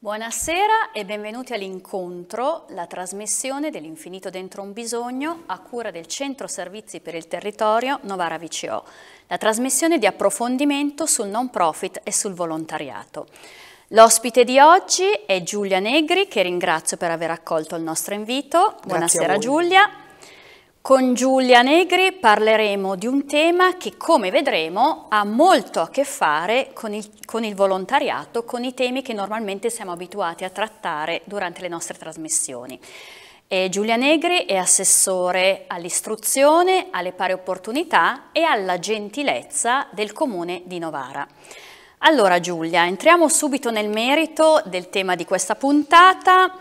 Buenas e benvenuti all'incontro, la trasmissione dell'infinito dentro un bisogno a cura del Centro Servizi per il Territorio Novara VCO, la trasmissione di approfondimento sul non profit e sul volontariato. L'ospite di oggi è Giulia Negri che ringrazio per aver accolto il nostro invito. Buonasera Giulia. Con Giulia Negri parleremo di un tema che, come vedremo, ha molto a che fare con il, con il, volontariato, con i temi che normalmente siamo abituati a trattare durante le nostre trasmissioni. E Giulia Negri è assessore all'istruzione, alle pari opportunità e alla gentilezza del comune di Novara. Allora Giulia, entriamo subito nel merito del tema di questa puntata.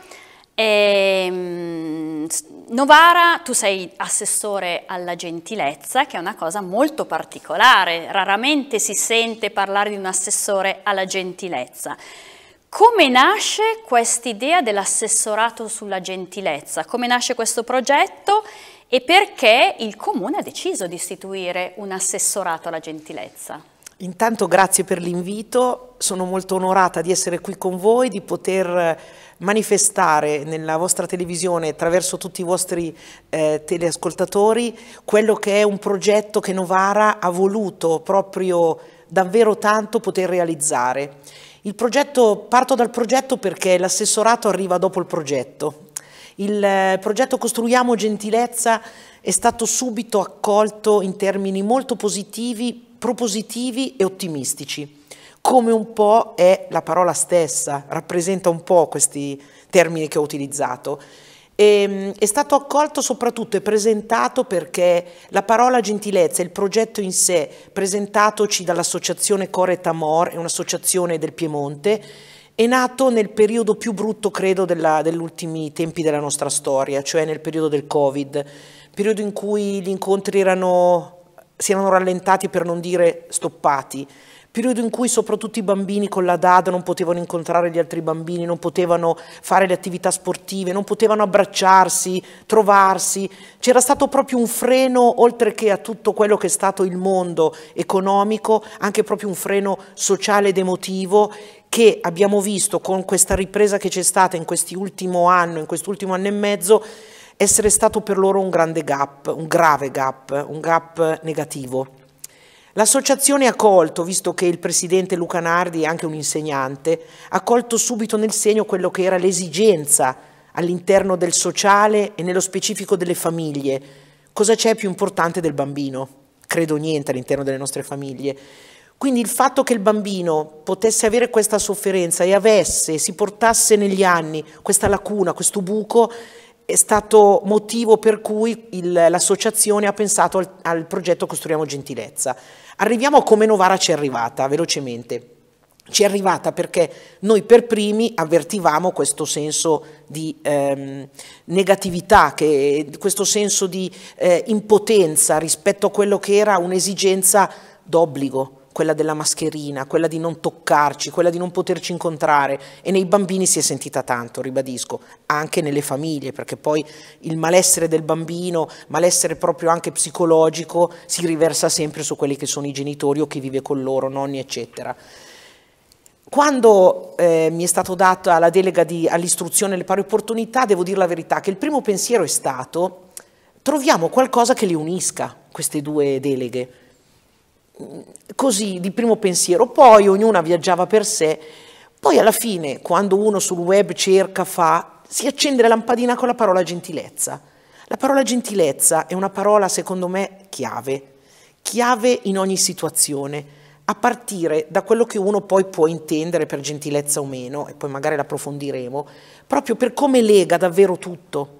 E, ehm, Novara, tu sei assessore alla gentilezza, che è una cosa molto particolare, raramente si sente parlare di un assessore alla gentilezza. Come nasce quest'idea dell'assessorato sulla gentilezza? Come nasce questo progetto e perché il comune ha deciso di istituire un assessorato alla gentilezza? Intanto grazie per l'invito, sono molto onorata di essere qui con voi, di poter eh, manifestare nella vostra televisione attraverso tutti i vostri eh, teleascoltatori quello che è un progetto che Novara ha voluto proprio davvero tanto poter realizzare. Progetto, parto dal progetto perché l'assessorato arriva dopo il progetto. Il eh, progetto Costruiamo Gentilezza è stato subito accolto in termini molto positivi propositivi e ottimistici, come un po' è la parola stessa, rappresenta un po' questi termini che ho utilizzato. E, ehm, è stato accolto soprattutto e presentato perché la parola gentilezza, il progetto in sé, presentatoci dall'associazione Core Tamor, è un'associazione del Piemonte, è nato nel periodo più brutto, credo, degli ultimi tempi della nostra storia, cioè nel periodo del Covid, periodo in cui gli incontri erano si erano rallentati per non dire stoppati, periodo in cui soprattutto i bambini con la DAD non potevano incontrare gli altri bambini, non potevano fare le attività sportive, non potevano abbracciarsi, trovarsi, c'era stato proprio un freno, oltre che a tutto quello che è stato il mondo economico, anche proprio un freno sociale ed emotivo che abbiamo visto con questa ripresa che c'è stata in quest'ultimo anno, in quest'ultimo anno e mezzo, essere stato per loro un grande gap, un grave gap, un gap negativo. L'associazione ha colto, visto che il presidente Luca Nardi è anche un insegnante, ha colto subito nel segno quello che era l'esigenza all'interno del sociale e nello specifico delle famiglie. Cosa c'è più importante del bambino? Credo niente all'interno delle nostre famiglie. Quindi il fatto che il bambino potesse avere questa sofferenza e avesse, si portasse negli anni questa lacuna, questo buco, è stato motivo per cui l'associazione ha pensato al, al progetto Costruiamo Gentilezza. Arriviamo a come Novara ci è arrivata, velocemente. Ci è arrivata perché noi per primi avvertivamo questo senso di ehm, negatività, che, questo senso di eh, impotenza rispetto a quello che era un'esigenza d'obbligo, quella della mascherina, quella di non toccarci, quella di non poterci incontrare e nei bambini si è sentita tanto, ribadisco, anche nelle famiglie, perché poi il malessere del bambino, malessere proprio anche psicologico, si riversa sempre su quelli che sono i genitori o chi vive con loro, nonni, eccetera. Quando eh, mi è stata data la delega all'istruzione e alle pari opportunità, devo dire la verità che il primo pensiero è stato troviamo qualcosa che le unisca queste due deleghe così di primo pensiero, poi ognuna viaggiava per sé, poi alla fine quando uno sul web cerca, fa, si accende la lampadina con la parola gentilezza. La parola gentilezza è una parola secondo me chiave, chiave in ogni situazione, a partire da quello che uno poi può intendere per gentilezza o meno, e poi magari l'approfondiremo, proprio per come lega davvero tutto.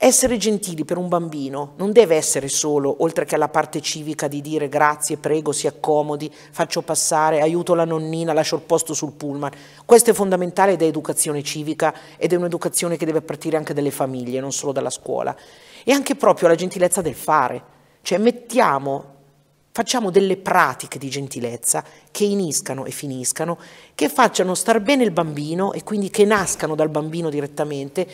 Essere gentili per un bambino non deve essere solo, oltre che alla parte civica di dire grazie, prego, si accomodi, faccio passare, aiuto la nonnina, lascio il posto sul pullman. Questo è fondamentale ed è educazione civica ed è un'educazione che deve partire anche dalle famiglie, non solo dalla scuola. E anche proprio la gentilezza del fare, cioè mettiamo facciamo delle pratiche di gentilezza che iniscano e finiscano, che facciano star bene il bambino e quindi che nascano dal bambino direttamente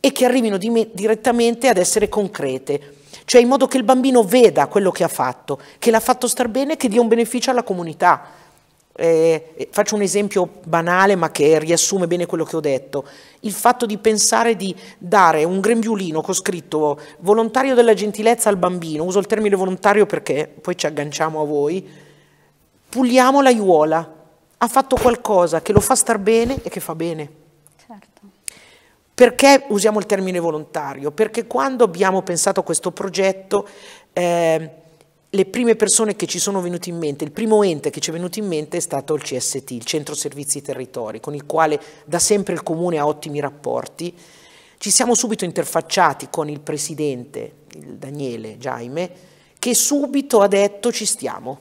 e che arrivino direttamente ad essere concrete, cioè in modo che il bambino veda quello che ha fatto, che l'ha fatto star bene e che dia un beneficio alla comunità. Eh, eh, faccio un esempio banale ma che riassume bene quello che ho detto. Il fatto di pensare di dare un grembiulino con scritto volontario della gentilezza al bambino, uso il termine volontario perché poi ci agganciamo a voi, puliamo la l'aiuola, ha fatto qualcosa che lo fa star bene e che fa bene. Certo. Perché usiamo il termine volontario? Perché quando abbiamo pensato a questo progetto, eh, le prime persone che ci sono venute in mente, il primo ente che ci è venuto in mente è stato il CST, il Centro Servizi Territori, con il quale da sempre il Comune ha ottimi rapporti. Ci siamo subito interfacciati con il Presidente, il Daniele Giaime, che subito ha detto ci stiamo.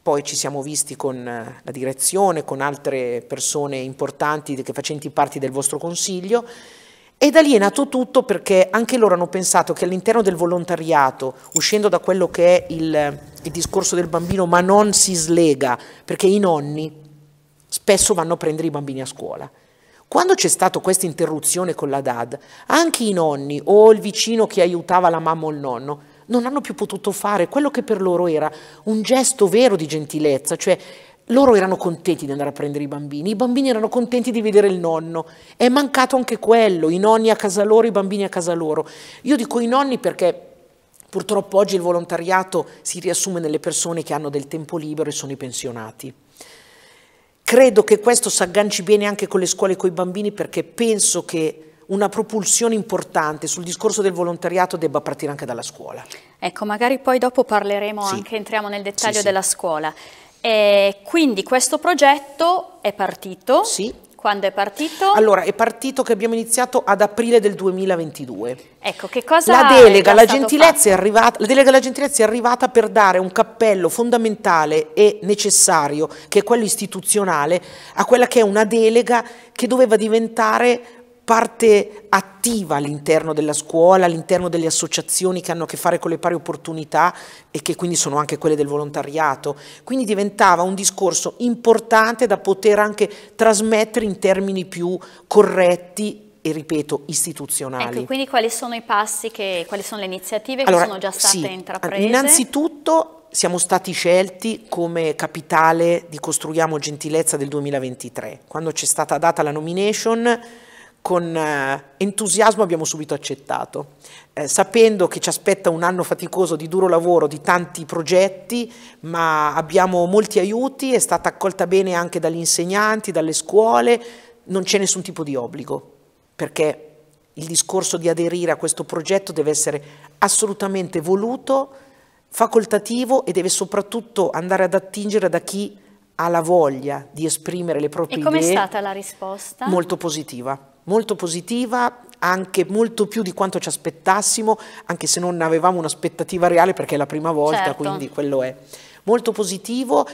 Poi ci siamo visti con eh, la direzione, con altre persone importanti facenti parte del vostro consiglio ed da lì è nato tutto perché anche loro hanno pensato che all'interno del volontariato, uscendo da quello che è il, il discorso del bambino ma non si slega, perché i nonni spesso vanno a prendere i bambini a scuola. Quando c'è stata questa interruzione con la DAD, anche i nonni o il vicino che aiutava la mamma o il nonno non hanno più potuto fare quello che per loro era un gesto vero di gentilezza, cioè loro erano contenti di andare a prendere i bambini, i bambini erano contenti di vedere il nonno. È mancato anche quello, i nonni a casa loro, i bambini a casa loro. Io dico i nonni perché purtroppo oggi il volontariato si riassume nelle persone che hanno del tempo libero e sono i pensionati. Credo che questo si agganci bene anche con le scuole e con i bambini perché penso che una propulsione importante sul discorso del volontariato debba partire anche dalla scuola. Ecco, magari poi dopo parleremo sì. anche, entriamo nel dettaglio sì, sì. della scuola. E eh, quindi questo progetto è partito. Sì. Quando è partito? Allora, è partito che abbiamo iniziato ad aprile del 2022. Ecco, che cosa la delega, la, gentilezza è arrivata, la delega alla gentilezza è arrivata per dare un cappello fondamentale e necessario, che è quello istituzionale, a quella che è una delega che doveva diventare parte attiva all'interno della scuola, all'interno delle associazioni che hanno a che fare con le pari opportunità e che quindi sono anche quelle del volontariato. Quindi diventava un discorso importante da poter anche trasmettere in termini più corretti e ripeto istituzionali. Ecco, quindi quali sono i passi, che, quali sono le iniziative allora, che sono già state sì, intraprese? Innanzitutto siamo stati scelti come capitale di Costruiamo Gentilezza del 2023. Quando ci è stata data la nomination con eh, entusiasmo abbiamo subito accettato, eh, sapendo che ci aspetta un anno faticoso di duro lavoro, di tanti progetti, ma abbiamo molti aiuti, è stata accolta bene anche dagli insegnanti, dalle scuole, non c'è nessun tipo di obbligo, perché il discorso di aderire a questo progetto deve essere assolutamente voluto, facoltativo e deve soprattutto andare ad attingere da chi ha la voglia di esprimere le proprie idee. E com'è stata la risposta? Molto positiva molto positiva, anche molto più di quanto ci aspettassimo, anche se non avevamo un'aspettativa reale perché è la prima volta, certo. quindi quello è molto positivo,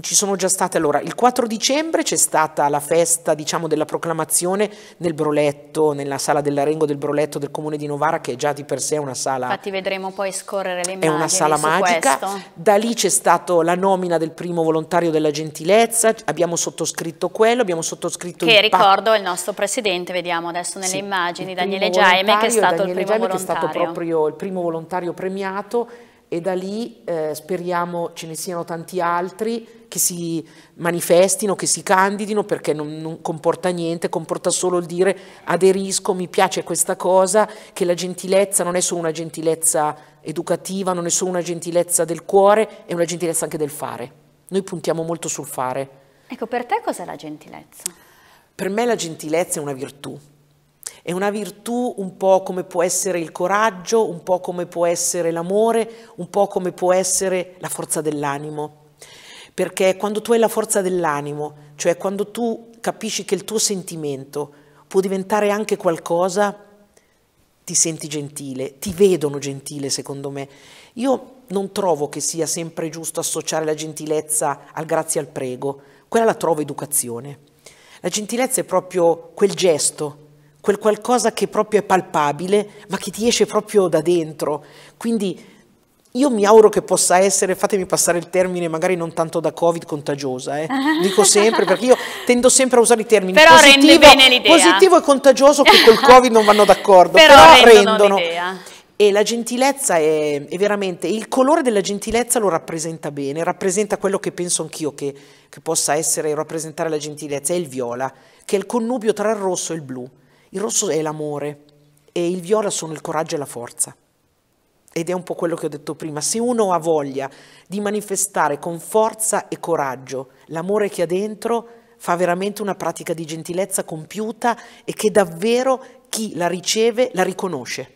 ci sono già state, allora, il 4 dicembre c'è stata la festa, diciamo, della proclamazione nel Broletto, nella sala dell'Arengo del Broletto del Comune di Novara, che è già di per sé una sala... Infatti vedremo poi scorrere le immagini È una sala magica. Questo. Da lì c'è stata la nomina del primo volontario della gentilezza, abbiamo sottoscritto quello, abbiamo sottoscritto... Che il ricordo è il nostro presidente, vediamo adesso nelle sì, immagini, Daniele Giaime, che è stato Daniele il primo Giaime, volontario. che è stato proprio il primo volontario premiato e da lì eh, speriamo ce ne siano tanti altri che si manifestino, che si candidino perché non, non, comporta niente, comporta solo il dire aderisco, mi piace questa cosa, che la gentilezza non è solo una gentilezza educativa, non è solo una gentilezza del cuore, è una gentilezza anche del fare. Noi puntiamo molto sul fare. Ecco, per te cos'è la gentilezza? Per me la gentilezza è una virtù è una virtù un po' come può essere il coraggio, un po' come può essere l'amore, un po' come può essere la forza dell'animo. Perché quando tu hai la forza dell'animo, cioè quando tu capisci che il tuo sentimento può diventare anche qualcosa, ti senti gentile, ti vedono gentile secondo me. Io non trovo che sia sempre giusto associare la gentilezza al grazie al prego, quella la trovo educazione. La gentilezza è proprio quel gesto quel qualcosa che proprio è palpabile, ma che ti esce proprio da dentro. Quindi io mi auguro che possa essere, fatemi passare il termine, magari non tanto da Covid contagiosa, eh. dico sempre perché io tendo sempre a usare i termini però positivo, positivo e contagioso che col Covid non vanno d'accordo, però, però, rendono. rendono. E la gentilezza è, è, veramente, il colore della gentilezza lo rappresenta bene, rappresenta quello che penso anch'io che, che possa essere rappresentare la gentilezza, è il viola, che è il connubio tra il rosso e il blu. Il rosso è l'amore e il viola sono il coraggio e la forza. Ed è un po' quello che ho detto prima, se uno ha voglia di manifestare con forza e coraggio l'amore che ha dentro, fa veramente una pratica di gentilezza compiuta e che davvero chi la riceve la riconosce.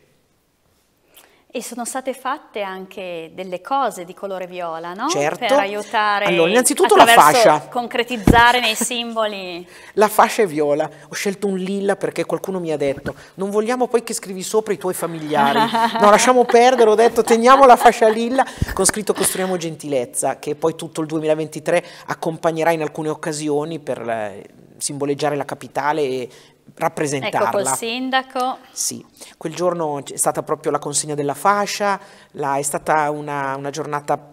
E sono state fatte anche delle cose di colore viola, no? Certo. Per aiutare allora, innanzitutto la fascia. concretizzare nei simboli. La fascia è viola. Ho scelto un lilla perché qualcuno mi ha detto non vogliamo poi che scrivi sopra i tuoi familiari. No, lasciamo perdere, ho detto teniamo la fascia lilla con scritto costruiamo gentilezza che poi tutto il 2023 accompagnerà in alcune occasioni per eh, simboleggiare la capitale e rappresentarla. Ecco, col sindaco. Sì, quel giorno è stata proprio la consegna della fascia, la, è stata una, una giornata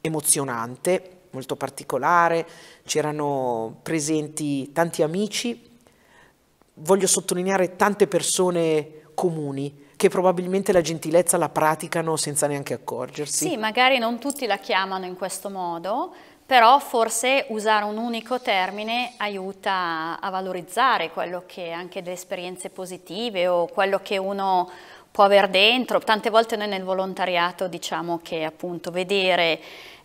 emozionante, molto particolare, c'erano presenti tanti amici, voglio sottolineare tante persone comuni che probabilmente la gentilezza la praticano senza neanche accorgersi. Sì, magari non tutti la chiamano in questo modo, però forse usare un unico termine aiuta a valorizzare quello che anche le esperienze positive o quello che uno può aver dentro. Tante volte noi nel volontariato diciamo che appunto vedere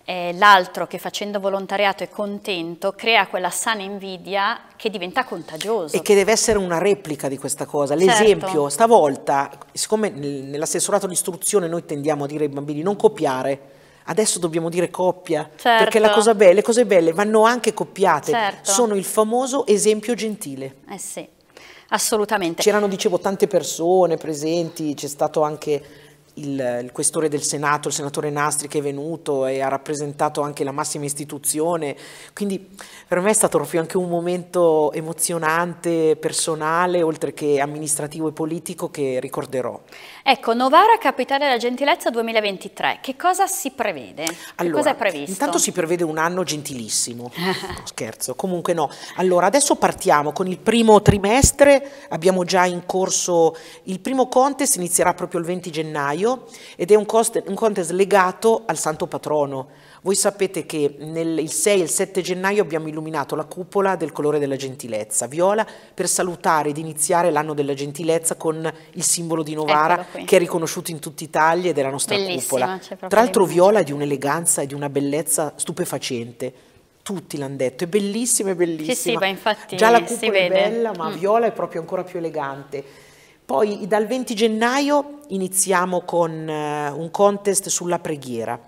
eh, l'altro che facendo volontariato è contento crea quella sana invidia che diventa contagiosa. E che deve essere una replica di questa cosa. Certo. L'esempio, certo. stavolta, siccome nell'assessorato di istruzione noi tendiamo a dire ai bambini non copiare, adesso dobbiamo dire coppia, certo. perché bella, le cose belle vanno anche coppiate, certo. sono il famoso esempio gentile. Eh sì, assolutamente. C'erano, dicevo, tante persone presenti, c'è stato anche il, il, questore del Senato, il senatore Nastri che è venuto e ha rappresentato anche la massima istituzione, quindi per me è stato proprio anche un momento emozionante, personale, oltre che amministrativo e politico che ricorderò. Ecco, Novara Capitale della Gentilezza 2023, che cosa si prevede? Allora, cosa è previsto? Intanto si prevede un anno gentilissimo, scherzo, comunque no. Allora, adesso partiamo con il primo trimestre, abbiamo già in corso il primo contest, inizierà proprio il 20 gennaio, gennaio ed è un, cost, un contest legato al santo patrono. Voi sapete che nel, il 6 e il 7 gennaio abbiamo illuminato la cupola del colore della gentilezza, viola, per salutare ed iniziare l'anno della gentilezza con il simbolo di Novara che è riconosciuto in tutta Italia ed è la nostra Bellissima, cupola. Tra l'altro viola è di un'eleganza e di una bellezza stupefacente tutti l'hanno detto, è bellissima, è bellissima. Sì, sì, ma infatti Già la cupola è bella, ma mm. viola è proprio ancora più elegante. Poi dal 20 gennaio iniziamo con eh, un contest sulla preghiera.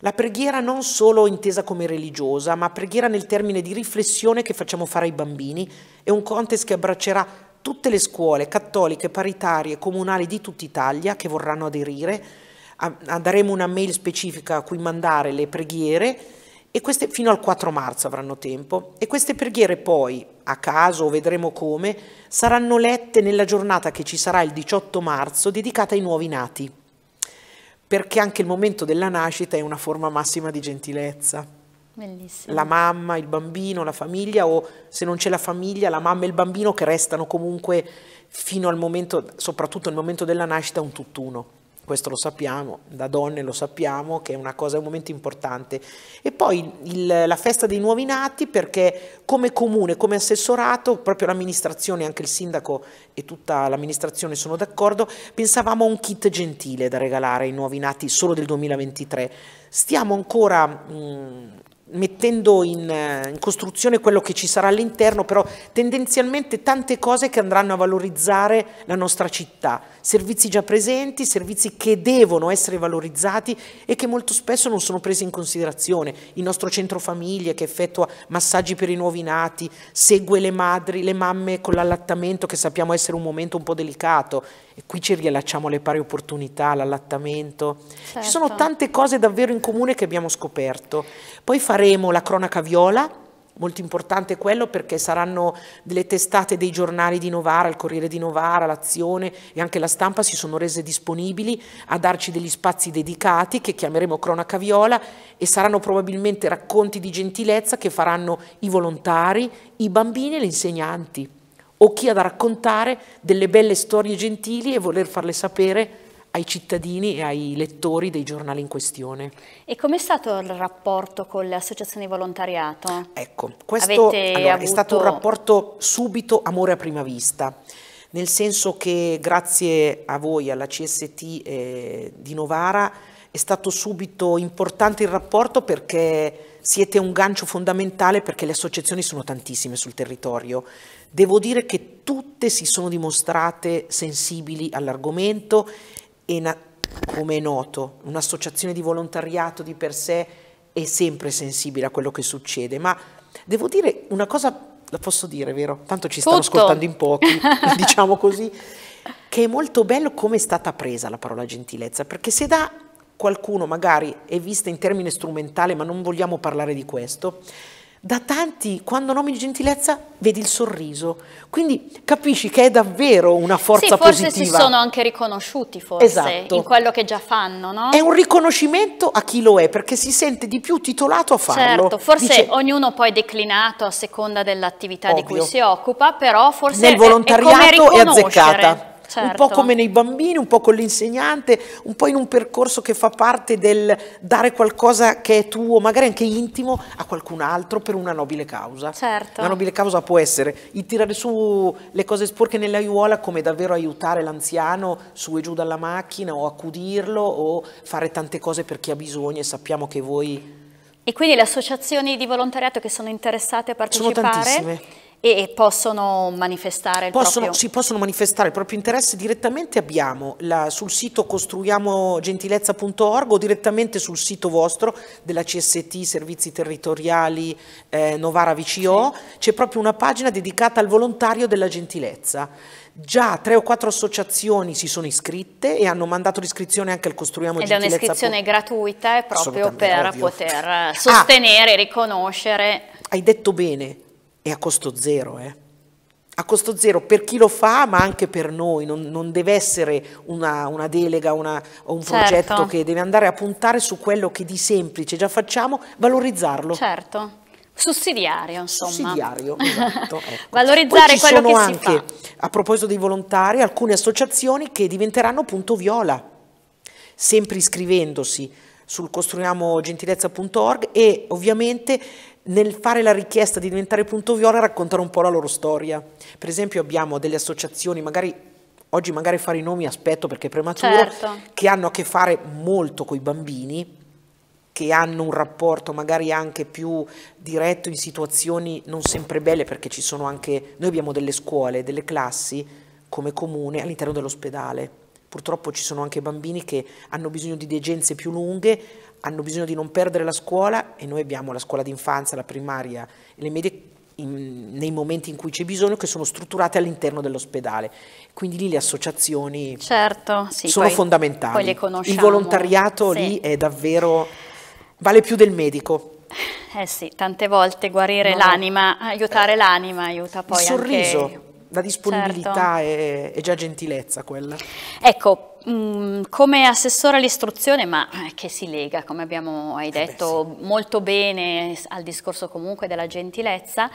La preghiera non solo intesa come religiosa, ma preghiera nel termine di riflessione che facciamo fare ai bambini. È un contest che abbraccerà tutte le scuole cattoliche, paritarie, comunali di tutta Italia che vorranno aderire. Daremo una mail specifica a cui mandare le preghiere e queste fino al 4 marzo avranno tempo e queste preghiere poi, a caso o vedremo come, saranno lette nella giornata che ci sarà il 18 marzo dedicata ai nuovi nati, perché anche il momento della nascita è una forma massima di gentilezza. Bellissimo. La mamma, il bambino, la famiglia o se non c'è la famiglia, la mamma e il bambino che restano comunque fino al momento, soprattutto al momento della nascita, un tutt'uno questo lo sappiamo, da donne lo sappiamo che è una cosa, è un momento importante. E poi il, la festa dei nuovi nati perché come comune, come assessorato, proprio l'amministrazione, anche il sindaco e tutta l'amministrazione sono d'accordo, pensavamo a un kit gentile da regalare ai nuovi nati solo del 2023. Stiamo ancora mh, mm, mettendo in, eh, in, costruzione quello che ci sarà all'interno, però tendenzialmente tante cose che andranno a valorizzare la nostra città, servizi già presenti, servizi che devono essere valorizzati e che molto spesso non sono presi in considerazione, il nostro centro famiglie che effettua massaggi per i nuovi nati, segue le madri, le mamme con l'allattamento che sappiamo essere un momento un po' delicato, e qui ci riallacciamo alle pari opportunità, all'allattamento, certo. ci sono certo. tante cose davvero in comune che abbiamo scoperto. Poi faremo la cronaca viola, molto importante quello perché saranno delle testate dei giornali di Novara, il Corriere di Novara, l'Azione e anche la stampa si sono rese disponibili a darci degli spazi dedicati che chiameremo Cronaca Viola e saranno probabilmente racconti di gentilezza che faranno i volontari, i bambini e le insegnanti o chi ha da raccontare delle belle storie gentili e voler farle sapere ai cittadini e ai lettori dei giornali in questione. E com'è stato il rapporto con le associazioni di volontariato? Ecco, questo allora, avuto... è stato un rapporto subito amore a prima vista, nel senso che grazie a voi, alla CST eh, di Novara, è stato subito importante il rapporto perché siete un gancio fondamentale perché le associazioni sono tantissime sul territorio, Devo dire che tutte si sono dimostrate sensibili all'argomento e, come è noto, un'associazione di volontariato di per sé è sempre sensibile a quello che succede, ma devo dire una cosa, la posso dire, vero? Tanto ci stanno Tutto. ascoltando in pochi, diciamo così, che è molto bello come è stata presa la parola gentilezza, perché se da qualcuno magari è vista in termine strumentale, ma non vogliamo parlare di questo, da tanti, quando nomi gentilezza, vedi il sorriso. Quindi capisci che è davvero una forza sì, forse positiva. forse si sono anche riconosciuti, forse, esatto. in quello che già fanno, no? È un riconoscimento a chi lo è, perché si sente di più titolato a farlo. Certo, forse Dice, ognuno poi declinato a seconda dell'attività di cui si occupa, però forse Nel volontariato è, è, è azzeccata. Certo. Un po' certo. come nei bambini, un po' con l'insegnante, un po' in un percorso che fa parte del dare qualcosa che è tuo, magari anche intimo, a qualcun altro per una nobile causa. Certo. Una nobile causa può essere il tirare su le cose sporche nell'aiuola come davvero aiutare l'anziano su e giù dalla macchina o accudirlo o fare tante cose per chi ha bisogno e sappiamo che voi... E quindi le associazioni di volontariato che sono interessate a partecipare... Sono tantissime e possono manifestare il possono, proprio... Si possono manifestare il proprio interesse direttamente, abbiamo la, sul sito costruiamogentilezza.org o direttamente sul sito vostro della CST Servizi Territoriali eh, Novara VCO, sì. c'è proprio una pagina dedicata al volontario della gentilezza. Già tre o quattro associazioni si sono iscritte e hanno mandato l'iscrizione anche al Costruiamo Ed Gentilezza. Ed è un'iscrizione gratuita proprio per ovvio. poter ah. sostenere, ah, riconoscere... Hai detto bene, è a costo zero, eh? a costo zero per chi lo fa ma anche per noi, non, non deve essere una, una delega una, o un certo. progetto che deve andare a puntare su quello che di semplice già facciamo, valorizzarlo. Certo. Sussidiario, insomma. Sussidiario, esatto. Ecco. Valorizzare quello che anche, si fa. A proposito dei volontari, alcune associazioni che diventeranno punto viola, sempre iscrivendosi sul costruiamogentilezza.org e ovviamente nel fare la richiesta di diventare punto viola raccontano un po' la loro storia. Per esempio abbiamo delle associazioni, magari oggi magari fare i nomi aspetto perché è prematuro, certo. che hanno a che fare molto con i bambini, che hanno un rapporto magari anche più diretto in situazioni non sempre belle perché ci sono anche, noi abbiamo delle scuole, delle classi come comune all'interno dell'ospedale. Purtroppo ci sono anche bambini che hanno bisogno di degenze più lunghe, hanno bisogno di non perdere la scuola e noi abbiamo la scuola d'infanzia, la primaria e le medie in, nei momenti in cui c'è bisogno che sono strutturate all'interno dell'ospedale. Quindi lì le associazioni certo, sì, sono poi, fondamentali. Poi Il volontariato sì. lì è davvero vale più del medico. Eh sì, tante volte guarire no, l'anima, aiutare eh, l'anima aiuta poi Il sorriso, anche... la disponibilità certo. è, è già gentilezza quella. Ecco, Mm, come assessore all'istruzione, ma eh, che si lega, come abbiamo, hai eh detto, Beh, sì. molto bene al discorso comunque della gentilezza,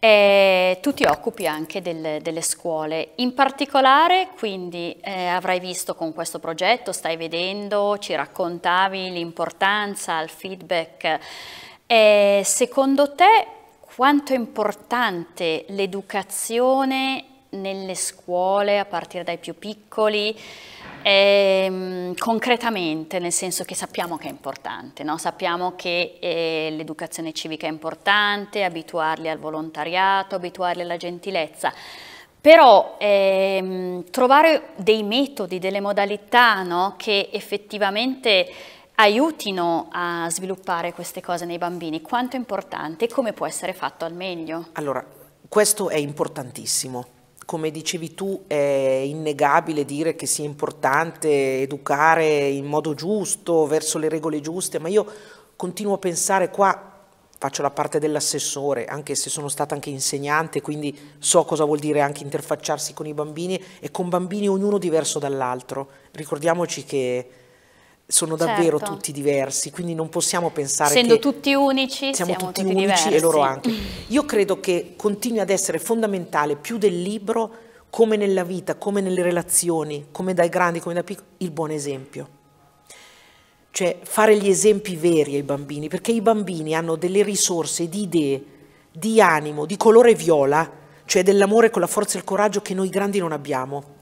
eh, tu ti occupi anche del, delle scuole, in particolare quindi eh, avrai visto con questo progetto, stai vedendo, ci raccontavi l'importanza, il feedback. Eh, secondo te quanto è importante l'educazione nelle scuole a partire dai più piccoli? Eh, concretamente, nel senso che sappiamo che è importante, no? sappiamo che eh, l'educazione civica è importante, abituarli al volontariato, abituarli alla gentilezza, però ehm, trovare dei metodi, delle modalità no? che effettivamente aiutino a sviluppare queste cose nei bambini, quanto è importante e come può essere fatto al meglio? Allora, questo è importantissimo come dicevi tu, è innegabile dire che sia importante educare in modo giusto, verso le regole giuste, ma io continuo a pensare qua, faccio la parte dell'assessore, anche se sono stata anche insegnante, quindi so cosa vuol dire anche interfacciarsi con i bambini e con bambini ognuno diverso dall'altro. Ricordiamoci che sono davvero certo. tutti diversi, quindi non possiamo pensare Essendo che... tutti unici, siamo, siamo tutti, tutti, unici diversi. e loro anche. Io credo che continui ad essere fondamentale più del libro, come nella vita, come nelle relazioni, come dai grandi, come dai piccoli, il buon esempio. Cioè fare gli esempi veri ai bambini, perché i bambini hanno delle risorse di idee, di animo, di colore viola, cioè dell'amore con la forza e il coraggio che noi grandi non abbiamo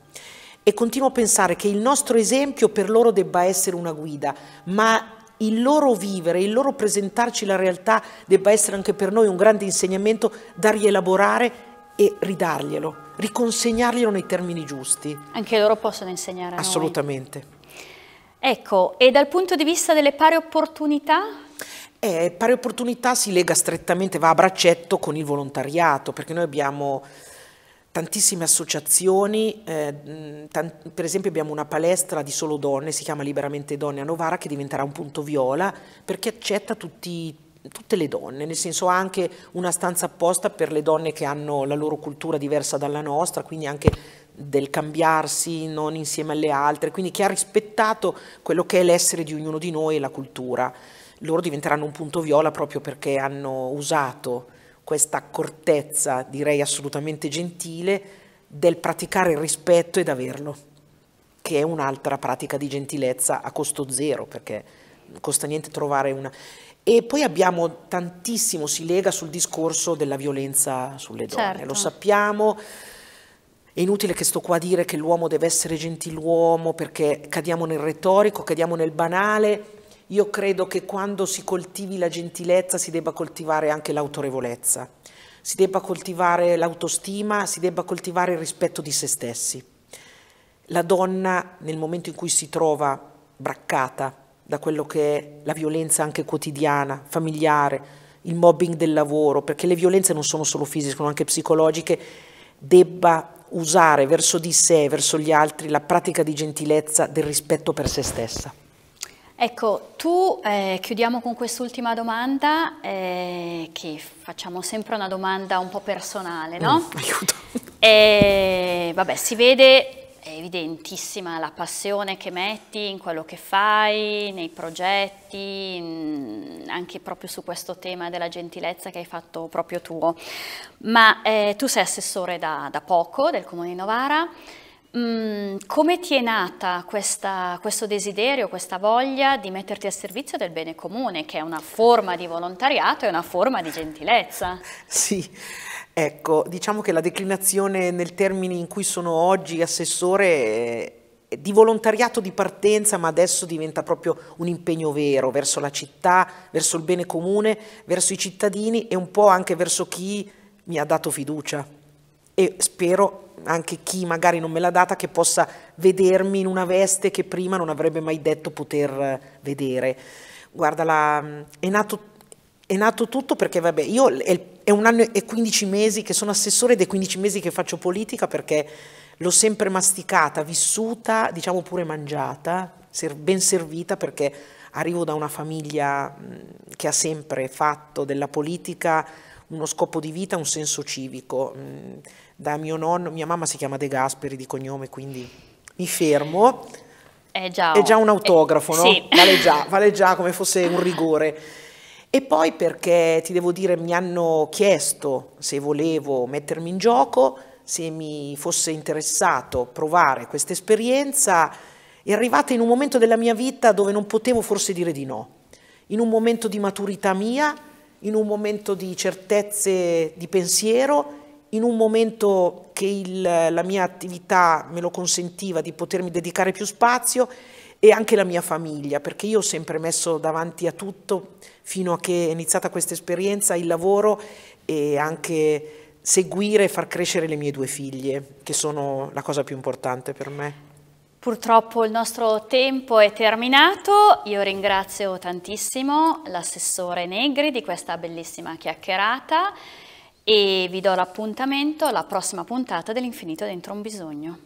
e continuo a pensare che il nostro esempio per loro debba essere una guida, ma il loro vivere, il loro presentarci la realtà debba essere anche per noi un grande insegnamento da rielaborare e ridarglielo, riconsegnarglielo nei termini giusti. Anche loro possono insegnare. Assolutamente. Noi. Ecco, e dal punto di vista delle pari opportunità? Eh, pari opportunità si lega strettamente, va a braccetto con il volontariato, perché noi abbiamo tantissime associazioni, eh, tant per esempio abbiamo una palestra di solo donne, si chiama Liberamente Donne a Novara, che diventerà un punto viola perché accetta tutti, tutte le donne, nel senso ha anche una stanza apposta per le donne che hanno la loro cultura diversa dalla nostra, quindi anche del cambiarsi non insieme alle altre, quindi che ha rispettato quello che è l'essere di ognuno di noi e la cultura. Loro diventeranno un punto viola proprio perché hanno usato questa accortezza, direi assolutamente gentile, del praticare il rispetto ed averlo, che è un'altra pratica di gentilezza a costo zero, perché non costa niente trovare una... E poi abbiamo tantissimo, si lega sul discorso della violenza sulle donne, certo. lo sappiamo, è inutile che sto qua a dire che l'uomo deve essere gentiluomo perché cadiamo nel retorico, cadiamo nel banale, io credo che quando si coltivi la gentilezza si debba coltivare anche l'autorevolezza, si debba coltivare l'autostima, si debba coltivare il rispetto di se stessi. La donna nel momento in cui si trova braccata da quello che è la violenza anche quotidiana, familiare, il mobbing del lavoro, perché le violenze non sono solo fisiche, sono anche psicologiche, debba usare verso di sé, verso gli altri, la pratica di gentilezza, del rispetto per se stessa. Ecco, tu eh, chiudiamo con quest'ultima domanda, eh, che facciamo sempre una domanda un po' personale, no? Mm, aiuto. E, eh, vabbè, si vede, è evidentissima la passione che metti in quello che fai, nei progetti, in, mm, anche proprio su questo tema della gentilezza che hai fatto proprio tuo. Ma eh, tu sei assessore da, da poco del Comune di Novara. Mm, come ti è nata questa, questo desiderio, questa voglia di metterti a servizio del bene comune, che è una forma di volontariato e una forma di gentilezza? Sì, ecco, diciamo che la declinazione nel termine in cui sono oggi assessore è di volontariato di partenza, ma adesso diventa proprio un impegno vero verso la città, verso il bene comune, verso i cittadini e un po' anche verso chi mi ha dato fiducia e spero anche chi magari non me l'ha data che possa vedermi in una veste che prima non avrebbe mai detto poter eh, vedere. Guarda, la, mm, è, nato, è, nato, tutto perché vabbè, io è, è un anno e 15 mesi che sono assessore ed è 15 mesi che faccio politica perché l'ho sempre masticata, vissuta, diciamo pure mangiata, ben servita perché arrivo da una famiglia mm, che ha sempre fatto della politica uno scopo di vita, un senso civico. Mm, da mio nonno, mia mamma si chiama De Gasperi di cognome, quindi mi fermo. È già, è già un autografo, è, no? Eh, sì. Vale, già, vale già come fosse un rigore. E poi perché ti devo dire, mi hanno chiesto se volevo mettermi in gioco, se mi fosse interessato provare questa esperienza, è arrivata in un momento della mia vita dove non potevo forse dire di no, in un momento di maturità mia in un momento di certezze di pensiero, in un momento che il, la mia attività me lo consentiva di potermi dedicare più spazio e anche la mia famiglia, perché io ho sempre messo davanti a tutto, fino a che è iniziata questa esperienza, il lavoro e anche seguire e far crescere le mie due figlie, che sono la cosa più importante per me. Purtroppo il nostro tempo è terminato, io ringrazio tantissimo l'assessore Negri di questa bellissima chiacchierata e vi do l'appuntamento alla prossima puntata dell'Infinito dentro un bisogno.